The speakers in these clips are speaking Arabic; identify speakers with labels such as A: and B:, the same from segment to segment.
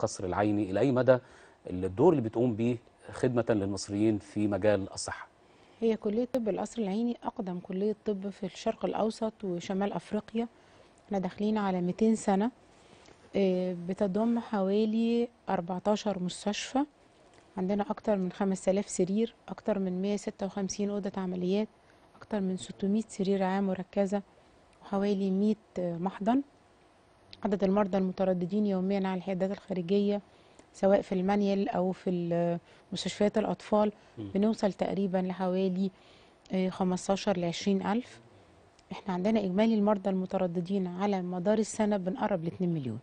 A: القصر العيني إلى أي مدى الدور اللي بتقوم به خدمة للمصريين في مجال
B: الصحة هي كلية طب القصر العيني أقدم كلية طب في الشرق الأوسط وشمال أفريقيا احنا داخلين على 200 سنة آه، بتضم حوالي 14 مستشفى عندنا أكتر من 5000 سرير أكتر من 156 أوضة عمليات أكتر من 600 سرير عام مركزة وحوالي 100 محضن عدد المرضى المترددين يوميا على الحيادات الخارجية سواء في المانيال أو في مستشفيات الأطفال بنوصل تقريبا لحوالي 15 آه، ل 20 ألف احنا عندنا إجمالي المرضى المترددين على مدار السنة بنقرب ل 2 مليون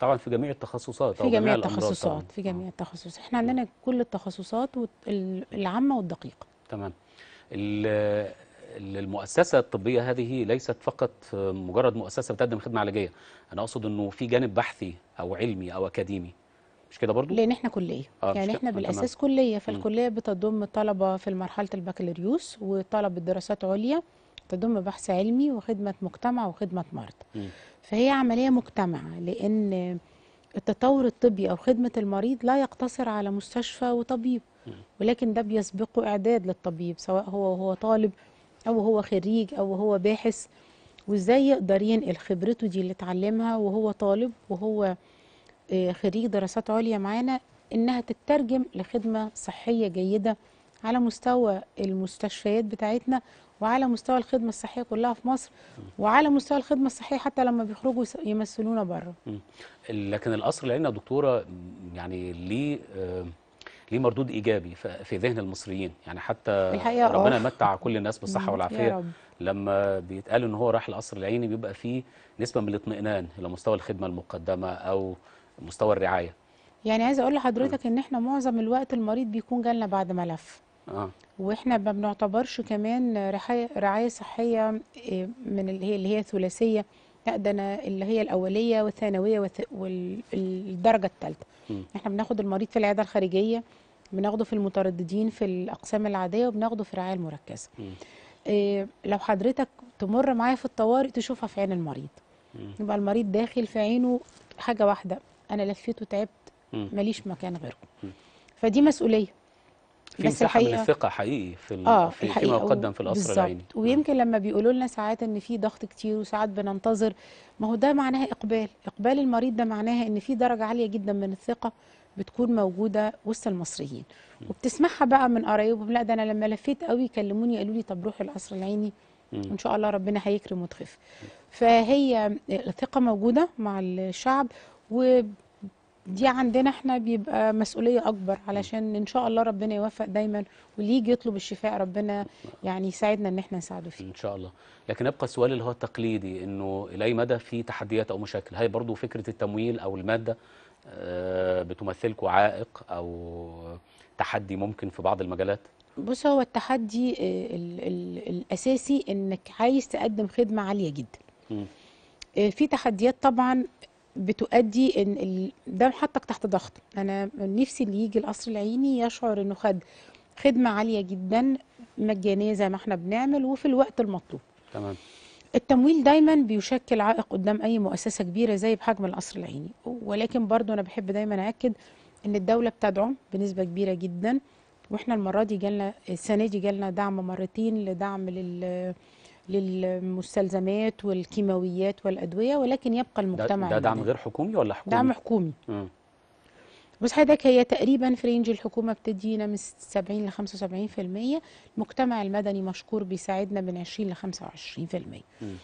A: طبعا في جميع التخصصات في جميع التخصصات
B: في جميع التخصصات احنا عندنا كل التخصصات العامة والدقيقة
A: تمام للمؤسسه الطبيه هذه ليست فقط مجرد مؤسسه بتقدم خدمه علاجيه انا اقصد انه في جانب بحثي او علمي او اكاديمي مش كده برضو لان احنا
B: كليه آه يعني احنا بالاساس تمام. كليه فالكليه بتضم طلبه في مرحله البكالوريوس وطلبه دراسات عليا تضم بحث علمي وخدمه مجتمع وخدمه مرضى فهي عمليه مجتمعه لان التطور الطبي او خدمه المريض لا يقتصر على مستشفى وطبيب ولكن ده بيسبقه اعداد للطبيب سواء هو وهو طالب او هو خريج او هو باحث وازاي يقدر ينقل خبرته دي اللي اتعلمها وهو طالب وهو آه، خريج دراسات عليا معانا انها تترجم لخدمه صحيه جيده على مستوى المستشفيات بتاعتنا وعلى مستوى الخدمه الصحيه كلها في مصر وعلى مستوى الخدمه الصحيه حتى لما بيخرجوا يمثلونا بره
A: لكن القصر العيني يا دكتوره يعني ليه آه، ليه مردود ايجابي في ذهن المصريين يعني حتى ربنا يمتع آه. كل الناس بالصحه والعافيه لما بيتقال ان هو راح القصر العيني بيبقى فيه نسبه من الاطمئنان الى مستوى الخدمه المقدمه او مستوى الرعايه
B: يعني عايزه اقول لحضرتك ان احنا معظم الوقت المريض بيكون جالنا بعد ملف آه. واحنا ما بنعتبرش كمان رعايه صحيه آه، من اللي هي اللي هي ثلاثيه لا ده انا اللي هي الاوليه والثانويه والدرجه الثالثه احنا بناخد المريض في العياده الخارجيه بناخده في المترددين في الاقسام العاديه وبناخده في الرعايه المركزه إيه لو حضرتك تمر معايا في الطوارئ تشوفها في عين المريض يبقى المريض داخل في عينه حاجه واحده انا لفيت وتعبت ماليش مكان غيركم فدي مسؤوليه في بس مساحه من الثقه
A: حقيقي في آه في الحقيقة فيما يقدم في القصر العيني نعم.
B: ويمكن لما بيقولوا لنا ساعات ان في ضغط كتير وساعات بننتظر ما هو ده معناها اقبال اقبال المريض ده معناها ان في درجه عاليه جدا من الثقه بتكون موجوده وسط المصريين وبتسمعها بقى من قرايبهم لا ده انا لما لفيت قوي كلموني قالوا لي طب روح القصر العيني ان شاء الله ربنا هيكرم وتخف فهي الثقه موجوده مع الشعب و دي عندنا احنا بيبقى مسؤوليه اكبر علشان ان شاء الله ربنا يوفق دايما واللي يجي يطلب الشفاء ربنا يعني يساعدنا ان احنا نساعده فيه
A: ان شاء الله لكن يبقى السؤال اللي هو التقليدي انه الى اي مدى في تحديات او مشاكل هاي برضو فكره التمويل او الماده آه، بتمثلكم عائق او تحدي ممكن في بعض المجالات
B: بص هو التحدي الـ آه، الـ الاساسي انك عايز تقدم خدمه عاليه جدا م. آه، في تحديات طبعا بتؤدي ان ده حطك تحت ضغط انا نفسي اللي يجي القصر العيني يشعر انه خد خدمه عاليه جدا مجانيه زي ما احنا بنعمل وفي الوقت المطلوب تمام التمويل دايما بيشكل عائق قدام اي مؤسسه كبيره زي بحجم القصر العيني ولكن برضو انا بحب دايما اكد ان الدوله بتدعم بنسبه كبيره جدا واحنا المره دي جالنا السنه دي جالنا دعم مرتين لدعم لل للمستلزمات والكيماويات والادويه ولكن يبقى المجتمع ده, ده دعم يعني
A: غير حكومي ولا حكومي؟ دعم حكومي امم
B: بص حضرتك هي تقريبا في رينج الحكومه بتدينا من 70 ل 75% المجتمع المدني مشكور بيساعدنا من 20 ل 25% مم.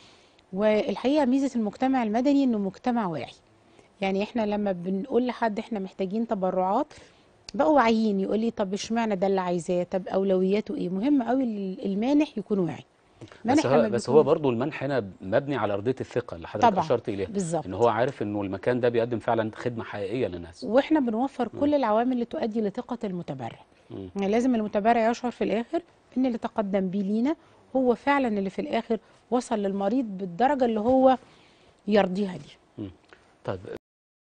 B: والحقيقه ميزه المجتمع المدني انه مجتمع واعي يعني احنا لما بنقول لحد احنا محتاجين تبرعات بقوا واعيين يقول لي طب اشمعنى ده اللي عايزاه طب اولوياته ايه مهم قوي المانح يكون واعي بس, هو بس هو برضه
A: المنح هنا مبني على ارضيه الثقه اللي حضرتك اشرت اليها بالظبط ان هو عارف انه المكان ده بيقدم فعلا خدمه حقيقيه للناس
B: واحنا بنوفر م. كل العوامل اللي تؤدي لثقه المتبرع يعني لازم المتبرع يشعر في الاخر ان اللي تقدم بيه لينا هو فعلا اللي في الاخر وصل للمريض بالدرجه اللي هو يرضيها دي
A: طيب